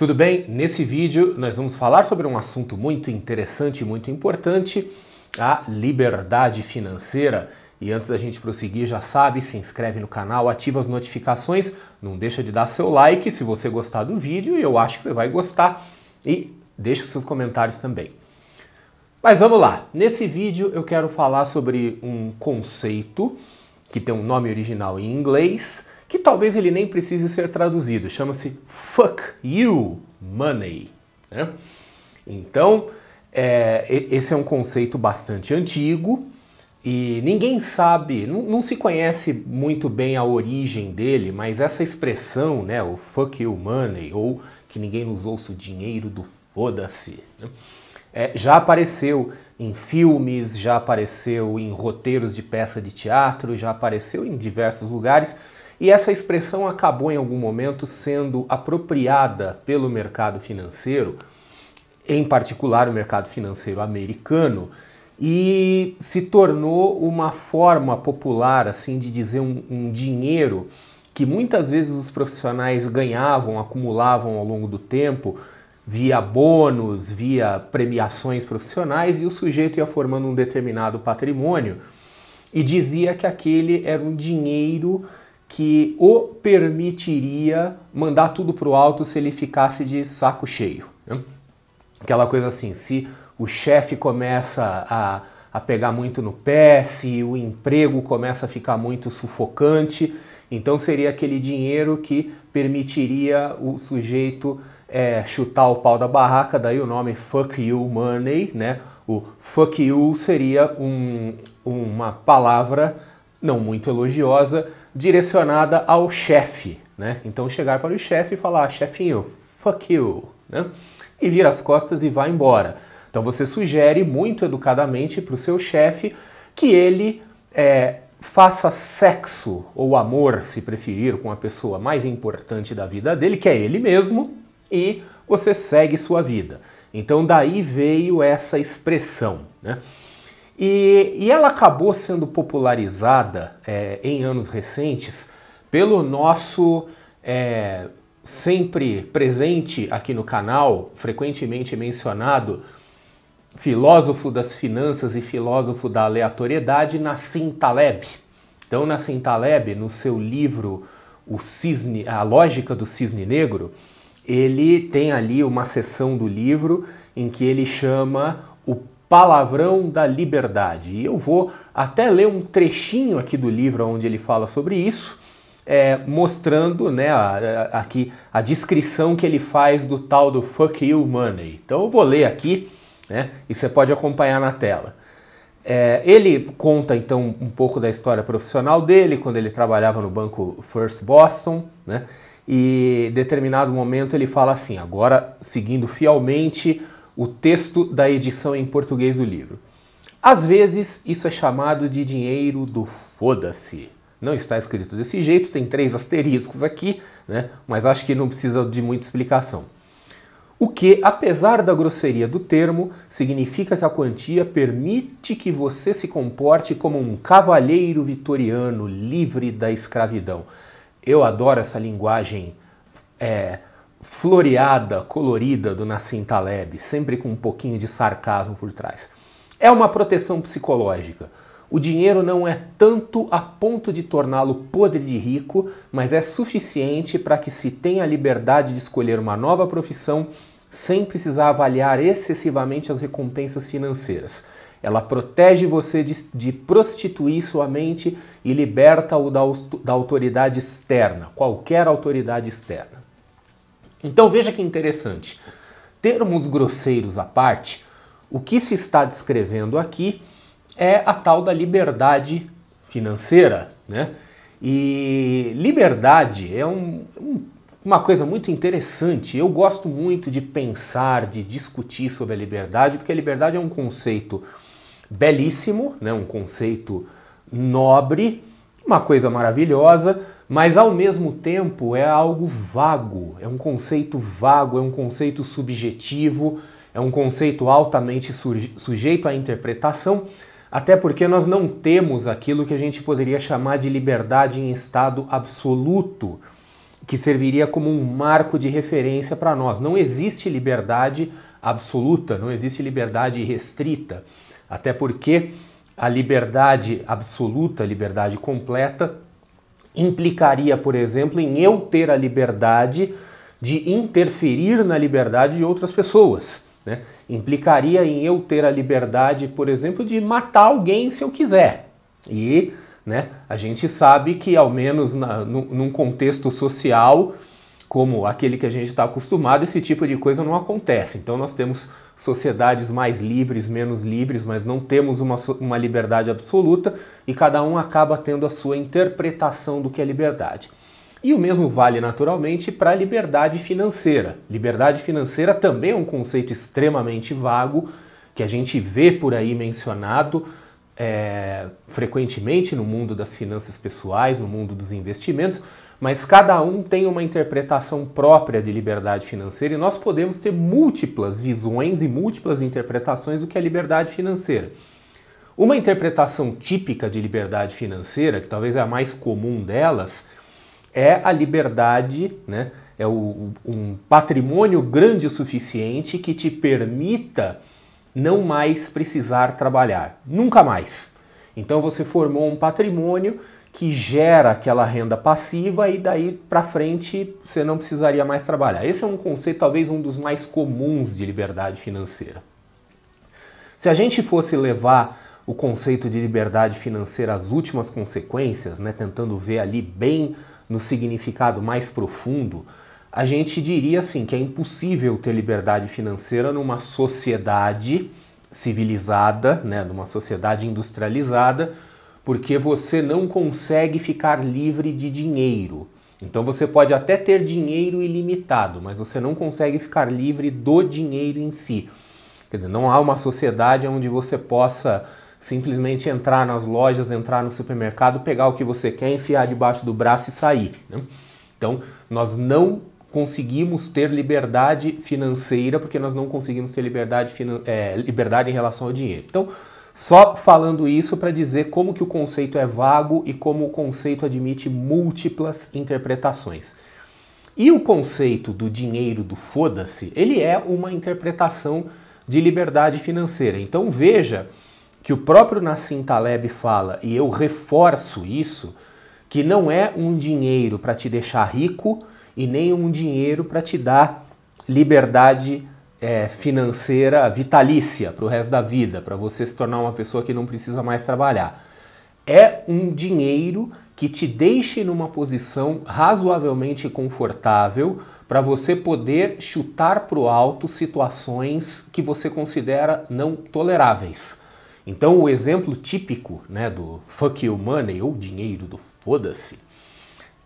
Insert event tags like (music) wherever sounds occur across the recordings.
Tudo bem? Nesse vídeo nós vamos falar sobre um assunto muito interessante e muito importante, a liberdade financeira. E antes da gente prosseguir, já sabe, se inscreve no canal, ativa as notificações, não deixa de dar seu like se você gostar do vídeo, eu acho que você vai gostar, e deixa seus comentários também. Mas vamos lá, nesse vídeo eu quero falar sobre um conceito que tem um nome original em inglês, que talvez ele nem precise ser traduzido. Chama-se Fuck You Money. Né? Então, é, esse é um conceito bastante antigo e ninguém sabe, não, não, se conhece muito bem a origem dele, mas essa expressão, né, o fuck you money, ou que ninguém nos ouça o dinheiro do foda-se, né, é, já apareceu em filmes, já apareceu em roteiros de peça de teatro, já apareceu em diversos lugares e essa expressão acabou em algum momento sendo apropriada pelo mercado financeiro, em particular o mercado financeiro americano, e se tornou uma forma popular assim de dizer um, um dinheiro que muitas vezes os profissionais ganhavam, acumulavam ao longo do tempo via bônus, via premiações profissionais e o sujeito ia formando um determinado patrimônio e dizia que aquele era um dinheiro que o permitiria mandar tudo para o alto se ele ficasse de saco cheio. Né? Aquela coisa assim, se o chefe começa a, a pegar muito no pé, se o emprego começa a ficar muito sufocante, então seria aquele dinheiro que permitiria o sujeito é, chutar o pau da barraca, daí o nome fuck you money, né? O fuck you seria um, uma palavra não muito elogiosa direcionada ao chefe, né? Então chegar para o chefe e falar, chefinho, fuck you, né? E vira as costas e vai embora. Então você sugere muito educadamente para o seu chefe que ele é, faça sexo ou amor, se preferir, com a pessoa mais importante da vida dele, que é ele mesmo, e você segue sua vida. Então daí veio essa expressão, né? E, e ela acabou sendo popularizada é, em anos recentes pelo nosso é, sempre presente aqui no canal, frequentemente mencionado, filósofo das finanças e filósofo da aleatoriedade, Nassim Taleb. Então, Nassim Taleb, no seu livro o cisne, a lógica do cisne negro, ele tem ali uma seção do livro em que ele chama palavrão da liberdade. E eu vou até ler um trechinho aqui do livro onde ele fala sobre isso, é, mostrando né, a, a, aqui a descrição que ele faz do tal do fuck you money. Então eu vou ler aqui né, e você pode acompanhar na tela. É, ele conta então um pouco da história profissional dele quando ele trabalhava no banco First Boston, né? E determinado momento ele fala assim: agora seguindo fielmente o texto da edição em português do livro. Às vezes, isso é chamado de dinheiro do foda-se. Não está escrito desse jeito, tem três asteriscos aqui, né? mas acho que não precisa de muita explicação. O que, apesar da grosseria do termo, significa que a quantia permite que você se comporte como um cavalheiro vitoriano livre da escravidão. Eu adoro essa linguagem é, floreada, colorida do Nassim Taleb, sempre com um pouquinho de sarcasmo por trás. É uma proteção psicológica. O dinheiro não é tanto a ponto de torná-lo podre de rico, mas é suficiente para que se tenha a liberdade de escolher uma nova profissão sem precisar avaliar excessivamente as recompensas financeiras. Ela protege você de, de prostituir sua mente e liberta-o da, da autoridade externa, qualquer autoridade externa. Então veja que interessante. Termos grosseiros à parte, o que se está descrevendo aqui é a tal da liberdade financeira, né? E liberdade é um, um, uma coisa muito interessante. Eu gosto muito de pensar, de discutir sobre a liberdade, porque a liberdade é um conceito belíssimo, né? um conceito nobre, uma coisa maravilhosa, mas ao mesmo tempo é algo vago, é um conceito vago, é um conceito subjetivo, é um conceito altamente sujeito à interpretação, até porque nós não temos aquilo que a gente poderia chamar de liberdade em estado absoluto, que serviria como um marco de referência para nós. Não existe liberdade absoluta, não existe liberdade restrita, até porque a liberdade absoluta, a liberdade completa, implicaria, por exemplo, em eu ter a liberdade de interferir na liberdade de outras pessoas. Né? Implicaria em eu ter a liberdade, por exemplo, de matar alguém se eu quiser. E né, a gente sabe que, ao menos na, num contexto social, como aquele que a gente está acostumado, esse tipo de coisa não acontece. Então nós temos sociedades mais livres, menos livres, mas não temos uma, uma liberdade absoluta e cada um acaba tendo a sua interpretação do que é liberdade. E o mesmo vale naturalmente para a liberdade financeira. Liberdade financeira também é um conceito extremamente vago que a gente vê por aí mencionado. É, frequentemente no mundo das finanças pessoais, no mundo dos investimentos, mas cada um tem uma interpretação própria de liberdade financeira e nós podemos ter múltiplas visões e múltiplas interpretações do que é liberdade financeira. Uma interpretação típica de liberdade financeira, que talvez é a mais comum delas, é a liberdade, né? é o, um patrimônio grande o suficiente que te permita não mais precisar trabalhar, nunca mais. Então você formou um patrimônio que gera aquela renda passiva e daí para frente você não precisaria mais trabalhar. Esse é um conceito talvez um dos mais comuns de liberdade financeira. Se a gente fosse levar o conceito de liberdade financeira às últimas consequências, né, tentando ver ali bem no significado mais profundo, a gente diria assim que é impossível ter liberdade financeira numa sociedade civilizada, né, numa sociedade industrializada, porque você não consegue ficar livre de dinheiro. Então você pode até ter dinheiro ilimitado, mas você não consegue ficar livre do dinheiro em si. Quer dizer, não há uma sociedade onde você possa simplesmente entrar nas lojas, entrar no supermercado, pegar o que você quer, enfiar debaixo do braço e sair. Né? Então, nós não conseguimos ter liberdade financeira porque nós não conseguimos ter liberdade, é, liberdade em relação ao dinheiro. Então, só falando isso para dizer como que o conceito é vago e como o conceito admite múltiplas interpretações. E o conceito do dinheiro do foda-se, ele é uma interpretação de liberdade financeira. Então veja que o próprio Nassim Taleb fala, e eu reforço isso, que não é um dinheiro para te deixar rico e nem um dinheiro para te dar liberdade é, financeira vitalícia para o resto da vida, para você se tornar uma pessoa que não precisa mais trabalhar. É um dinheiro que te deixe numa posição razoavelmente confortável para você poder chutar para o alto situações que você considera não toleráveis. Então, o exemplo típico né, do fuck you money ou dinheiro do foda-se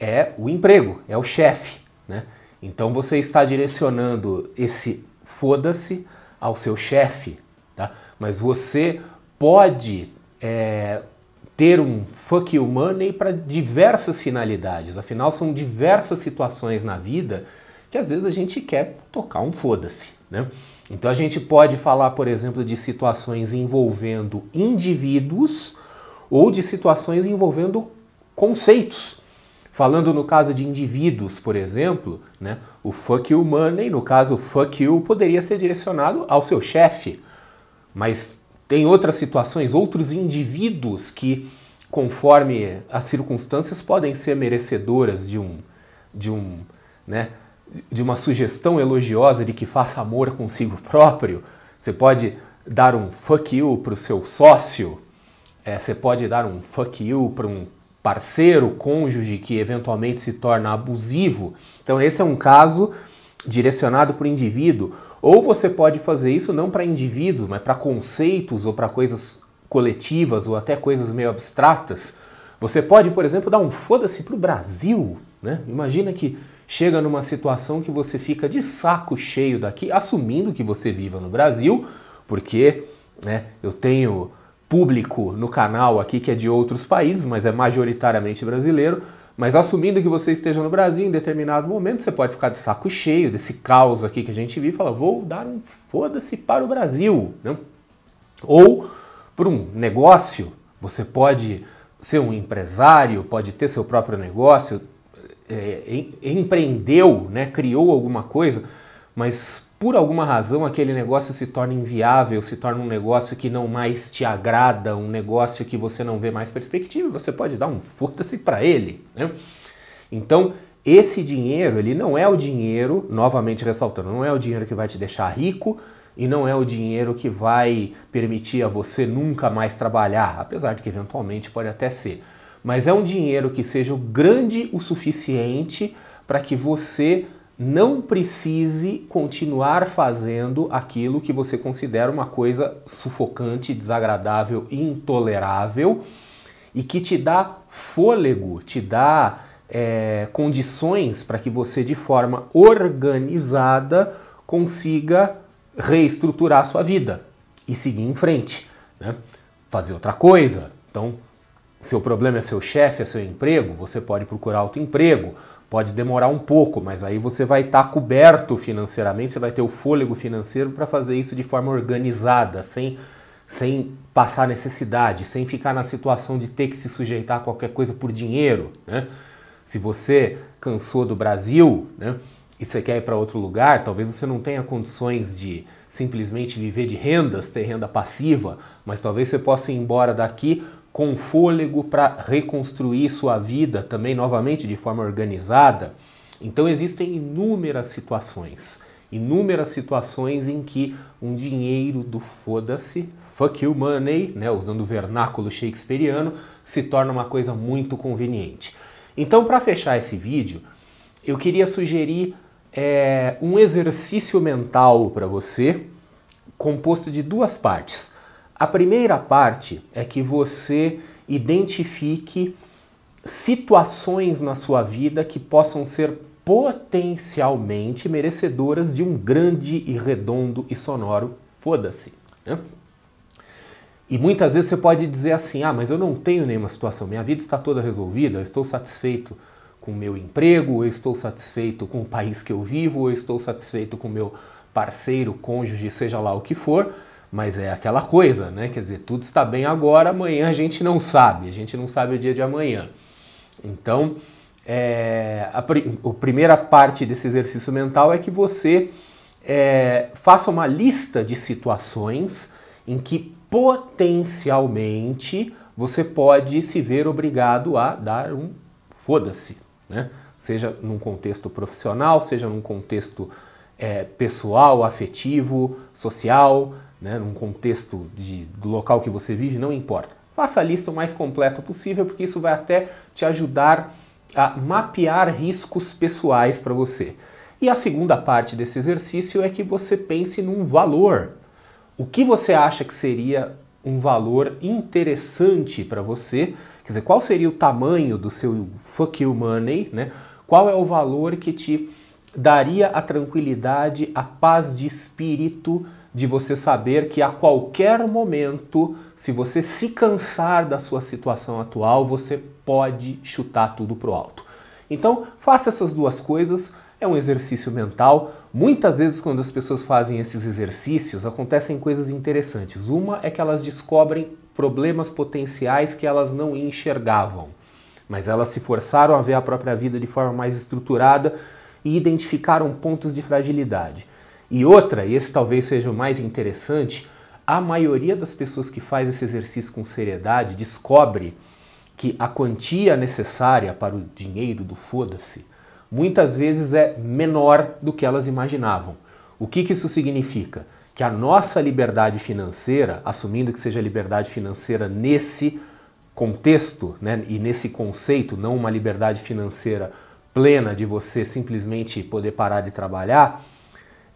é o emprego, é o chefe. Né? Então, você está direcionando esse foda-se ao seu chefe, tá? Mas você pode é, ter um fuck you money para diversas finalidades. Afinal, são diversas situações na vida que às vezes a gente quer tocar um foda-se, né? Então a gente pode falar, por exemplo, de situações envolvendo indivíduos ou de situações envolvendo conceitos, Falando no caso de indivíduos, por exemplo, né, o fuck you money, no caso, o fuck you poderia ser direcionado ao seu chefe. Mas tem outras situações, outros indivíduos que, conforme as circunstâncias, podem ser merecedoras de um, de um, né, de uma sugestão elogiosa de que faça amor consigo próprio. Você pode dar um fuck you para o seu sócio, é, você pode dar um fuck you para um parceiro, cônjuge que eventualmente se torna abusivo. Então, esse é um caso direcionado para o indivíduo. Ou você pode fazer isso não para indivíduos, mas para conceitos ou para coisas coletivas ou até coisas meio abstratas. Você pode, por exemplo, dar um foda-se para o Brasil. Né? Imagina que chega numa situação que você fica de saco cheio daqui, assumindo que você viva no Brasil, porque né, eu tenho público no canal aqui que é de outros países, mas é majoritariamente brasileiro. Mas assumindo que você esteja no Brasil em determinado momento, você pode ficar de saco cheio desse caos aqui que a gente vive e falar: vou dar um foda-se para o Brasil. Né? Ou para um negócio, você pode ser um empresário, pode ter seu próprio negócio, é, empreendeu, né, criou alguma coisa, mas por alguma razão aquele negócio se torna inviável, se torna um negócio que não mais te agrada, um negócio que você não vê mais perspectiva, você pode dar um (laughs) foda-se para ele. Né? Então, esse dinheiro, ele não é o dinheiro, novamente ressaltando, não é o dinheiro que vai te deixar rico e não é o dinheiro que vai permitir a você nunca mais trabalhar, apesar de que eventualmente pode até ser. Mas é um dinheiro que seja grande o suficiente para que você não precise continuar fazendo aquilo que você considera uma coisa sufocante, desagradável, intolerável e que te dá fôlego, te dá é, condições para que você, de forma organizada, consiga reestruturar a sua vida e seguir em frente, né? fazer outra coisa. Então, seu problema é seu chefe, é seu emprego, você pode procurar outro emprego, Pode demorar um pouco, mas aí você vai estar tá coberto financeiramente, você vai ter o fôlego financeiro para fazer isso de forma organizada, sem, sem passar necessidade, sem ficar na situação de ter que se sujeitar a qualquer coisa por dinheiro. Né? Se você cansou do Brasil, né? e você quer ir para outro lugar, talvez você não tenha condições de simplesmente viver de rendas, ter renda passiva, mas talvez você possa ir embora daqui com fôlego para reconstruir sua vida também novamente de forma organizada. Então existem inúmeras situações, inúmeras situações em que um dinheiro do foda-se, fuck you money, né, usando o vernáculo shakespeariano, se torna uma coisa muito conveniente. Então, para fechar esse vídeo, eu queria sugerir é, um exercício mental para você, composto de duas partes. A primeira parte é que você identifique situações na sua vida que possam ser potencialmente merecedoras de um grande e redondo e sonoro foda-se. Né? E muitas vezes você pode dizer assim: ah, mas eu não tenho nenhuma situação, minha vida está toda resolvida, eu estou satisfeito com o meu emprego, eu estou satisfeito com o país que eu vivo, eu estou satisfeito com o meu parceiro, cônjuge, seja lá o que for. Mas é aquela coisa, né? Quer dizer, tudo está bem agora, amanhã a gente não sabe, a gente não sabe o dia de amanhã. Então, é, a, a, primeira parte desse exercício mental é que você é, faça uma lista de situações em que potencialmente você pode se ver obrigado a dar um foda-se, né? Seja num contexto profissional, seja num contexto é, pessoal, afetivo, social, né, num contexto de, do local que você vive, não importa. Faça a lista o mais completa possível, porque isso vai até te ajudar a mapear riscos pessoais para você. E a segunda parte desse exercício é que você pense num valor. O que você acha que seria um valor interessante para você? Quer dizer, qual seria o tamanho do seu fuck you money, né? Qual é o valor que te daria a tranquilidade, a paz de espírito de você saber que a qualquer momento, se você se cansar da sua situação atual, você pode chutar tudo pro alto. Então, faça essas duas coisas, é um exercício mental. Muitas vezes, quando as pessoas fazem esses exercícios, acontecem coisas interessantes. Uma é que elas descobrem problemas potenciais que elas não enxergavam, mas elas se forçaram a ver a própria vida de forma mais estruturada e identificaram pontos de fragilidade. E outra, e esse talvez seja o mais interessante, a maioria das pessoas que faz esse exercício com seriedade descobre que a quantia necessária para o dinheiro do foda-se muitas vezes é menor do que elas imaginavam. O que, que isso significa? Que a nossa liberdade financeira, assumindo que seja liberdade financeira nesse contexto né, e nesse conceito, não uma liberdade financeira plena de você simplesmente poder parar de trabalhar,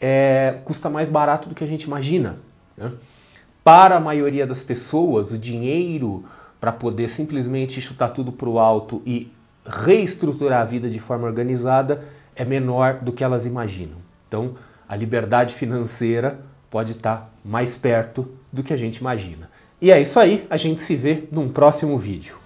é, custa mais barato do que a gente imagina. Né? Para a maioria das pessoas, o dinheiro para poder simplesmente chutar tudo para o alto e reestruturar a vida de forma organizada é menor do que elas imaginam. Então, a liberdade financeira pode estar tá mais perto do que a gente imagina. E é isso aí, a gente se vê num próximo vídeo.